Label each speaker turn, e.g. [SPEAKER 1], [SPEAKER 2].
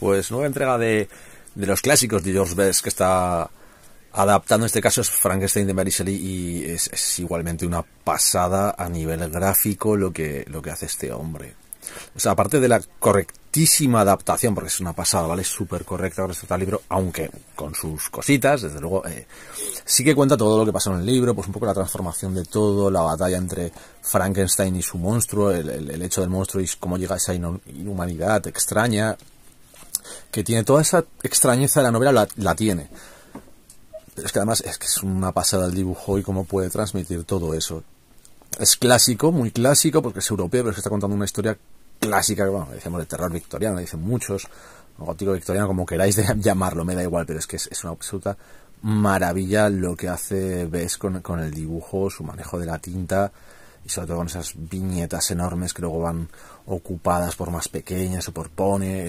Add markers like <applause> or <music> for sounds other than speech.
[SPEAKER 1] Pues nueva entrega de, los clásicos de George Best que está adaptando en este caso es Frankenstein de Mary Shelley y es, igualmente una pasada a nivel gráfico lo que, lo que hace este hombre. O sea, aparte de la correctísima adaptación, porque es una pasada, ¿vale? Súper correcta respecto al libro, aunque con sus cositas, desde luego, eh, sí que cuenta todo lo que pasó en el libro, pues un poco la transformación de todo, la batalla entre Frankenstein y su monstruo, el, el, hecho del monstruo y cómo llega esa inhumanidad extraña, que tiene toda esa extrañeza de la novela, la, tiene. Pero es que además es que es una pasada el dibujo y cómo puede transmitir todo eso. Es clásico, muy clásico, porque es europeo, pero es que está contando una historia clásica, bueno, decíamos de terror victoriano, dicen muchos, gótico victoriano, como queráis de <laughs> llamarlo, me da igual, pero es que es, una absoluta maravilla lo que hace ves con, con, el dibujo, su manejo de la tinta y sobre todo con esas viñetas enormes que luego van ocupadas por más pequeñas o por pone.